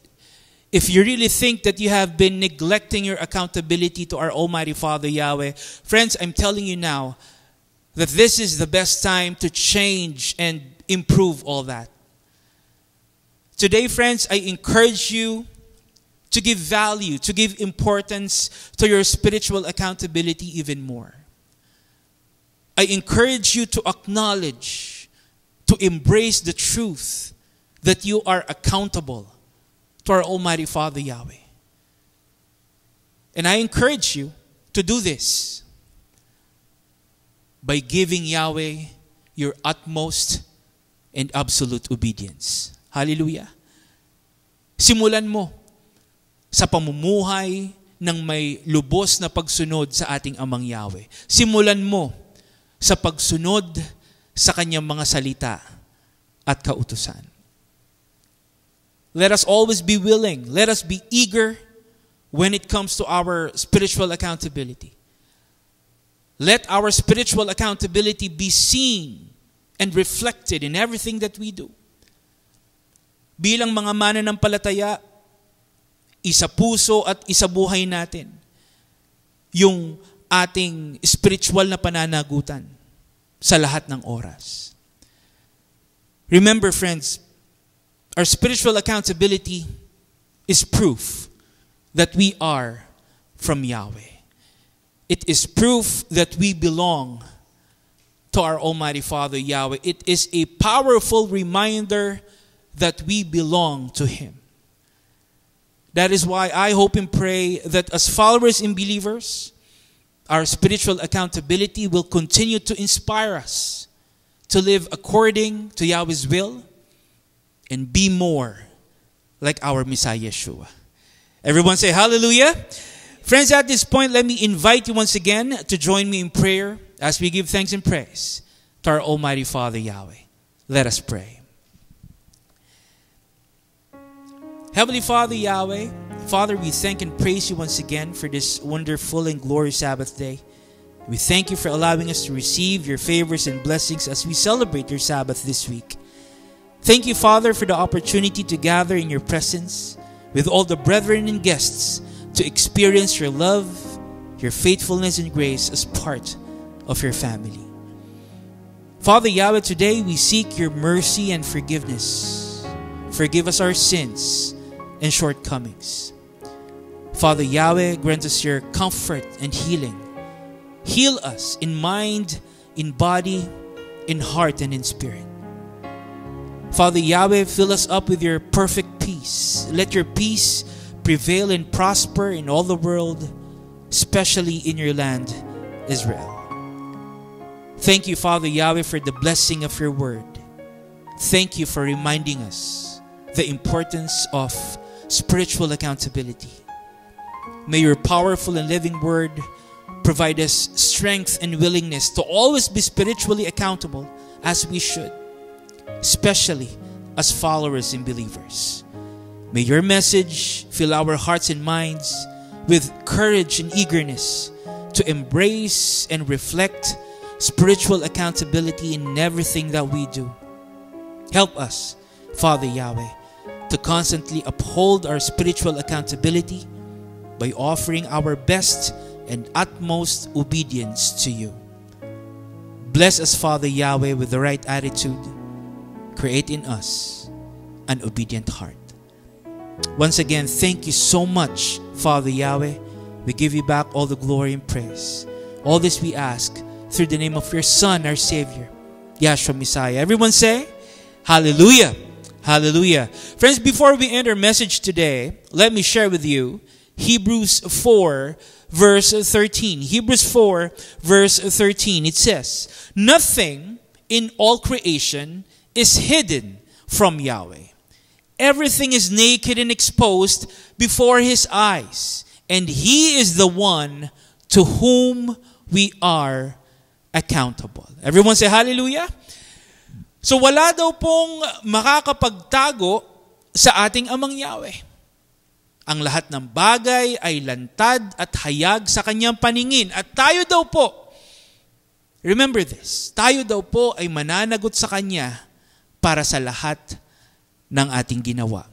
if you really think that you have been neglecting your accountability to our Almighty Father Yahweh, friends, I'm telling you now that this is the best time to change and improve all that. Today, friends, I encourage you to give value, to give importance to your spiritual accountability even more. I encourage you to acknowledge to embrace the truth that you are accountable to our Almighty Father Yahweh. And I encourage you to do this by giving Yahweh your utmost and absolute obedience. Hallelujah. Simulan mo sa pamumuhay ng may lubos na pagsunod sa ating amang Yahweh. Simulan mo sa pagsunod sa kanyang mga salita at kautusan. Let us always be willing. Let us be eager when it comes to our spiritual accountability. Let our spiritual accountability be seen and reflected in everything that we do. Bilang mga mananampalataya, isa puso at isa buhay natin yung ating spiritual na pananagutan. sa lahat ng oras. Remember, friends, our spiritual accountability is proof that we are from Yahweh. It is proof that we belong to our Almighty Father Yahweh. It is a powerful reminder that we belong to Him. That is why I hope and pray that as followers and believers, our spiritual accountability will continue to inspire us to live according to Yahweh's will and be more like our Messiah Yeshua. Everyone say hallelujah. Friends, at this point, let me invite you once again to join me in prayer as we give thanks and praise to our Almighty Father Yahweh. Let us pray. Heavenly Father, Yahweh, Father, we thank and praise you once again for this wonderful and glorious Sabbath day. We thank you for allowing us to receive your favors and blessings as we celebrate your Sabbath this week. Thank you, Father, for the opportunity to gather in your presence with all the brethren and guests to experience your love, your faithfulness, and grace as part of your family. Father Yahweh, today we seek your mercy and forgiveness. Forgive us our sins and shortcomings. Father Yahweh, grant us your comfort and healing. Heal us in mind, in body, in heart, and in spirit. Father Yahweh, fill us up with your perfect peace. Let your peace prevail and prosper in all the world, especially in your land, Israel. Thank you, Father Yahweh, for the blessing of your word. Thank you for reminding us the importance of spiritual accountability. May your powerful and living word provide us strength and willingness to always be spiritually accountable as we should, especially as followers and believers. May your message fill our hearts and minds with courage and eagerness to embrace and reflect spiritual accountability in everything that we do. Help us, Father Yahweh, to constantly uphold our spiritual accountability by offering our best and utmost obedience to you. Bless us, Father Yahweh, with the right attitude. Create in us an obedient heart. Once again, thank you so much, Father Yahweh. We give you back all the glory and praise. All this we ask through the name of your Son, our Savior, Yahshua Messiah. Everyone say, Hallelujah. Hallelujah. Friends, before we end our message today, let me share with you Hebrews 4 verse 13. Hebrews 4 verse 13. It says, Nothing in all creation is hidden from Yahweh. Everything is naked and exposed before his eyes, and he is the one to whom we are accountable. Everyone say hallelujah. So wala daw pong makakapagtago sa ating amang Yahweh. Ang lahat ng bagay ay lantad at hayag sa kanyang paningin. At tayo daw po, remember this, tayo daw po ay mananagot sa kanya para sa lahat ng ating ginawa.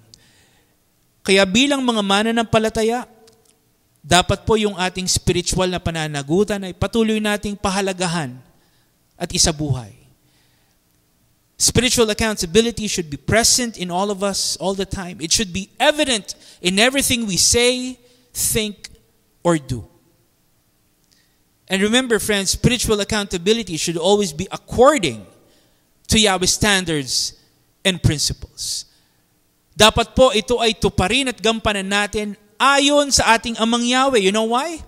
Kaya bilang mga mananampalataya, dapat po yung ating spiritual na pananagutan ay patuloy nating pahalagahan at isabuhay. Spiritual accountability should be present in all of us all the time. It should be evident in everything we say, think, or do. And remember, friends, spiritual accountability should always be according to Yahweh's standards and principles. Dapat po ito ay tuparin at gampanan natin ayon sa ating amang Yahweh. You know why?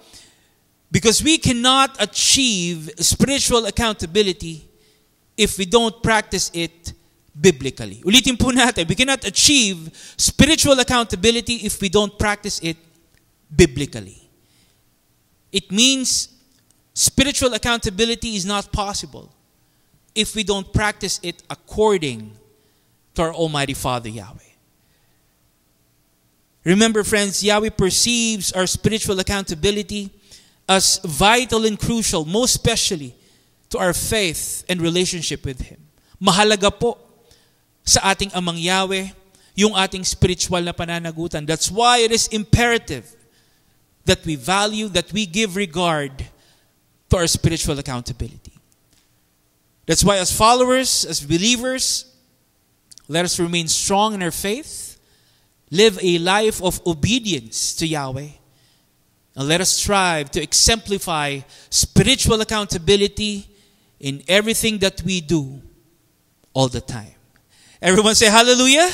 Because we cannot achieve spiritual accountability if we don't practice it biblically. Ulitin po natin, we cannot achieve spiritual accountability if we don't practice it biblically. It means spiritual accountability is not possible if we don't practice it according to our Almighty Father Yahweh. Remember, friends, Yahweh perceives our spiritual accountability as vital and crucial, most especially to our faith and relationship with Him. Mahalaga po sa ating amang Yahweh, yung ating spiritual na pananagutan. That's why it is imperative that we value, that we give regard to our spiritual accountability. That's why as followers, as believers, let us remain strong in our faith, live a life of obedience to Yahweh, and let us strive to exemplify spiritual accountability in everything that we do all the time. Everyone say hallelujah.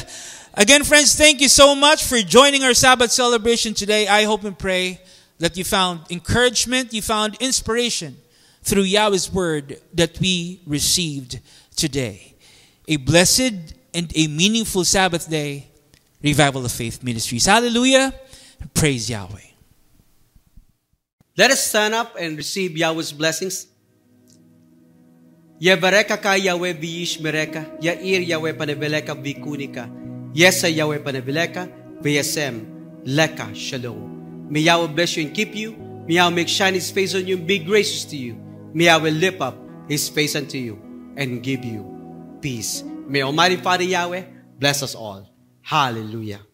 Again, friends, thank you so much for joining our Sabbath celebration today. I hope and pray that you found encouragement, you found inspiration through Yahweh's word that we received today. A blessed and a meaningful Sabbath day, Revival of Faith Ministries. Hallelujah. Praise Yahweh. Let us stand up and receive Yahweh's blessings. Yevareka ka Yahweh viyishmereka, Yair Yahweh paneveleka vikunika, Yesa Yahweh paneveleka, viyesem, leka shalom. May Yahweh bless you and keep you. May Yahweh make shine His face on you and be gracious to you. May Yahweh lift up His face unto you and give you peace. May Almighty Father Yahweh bless us all. Hallelujah.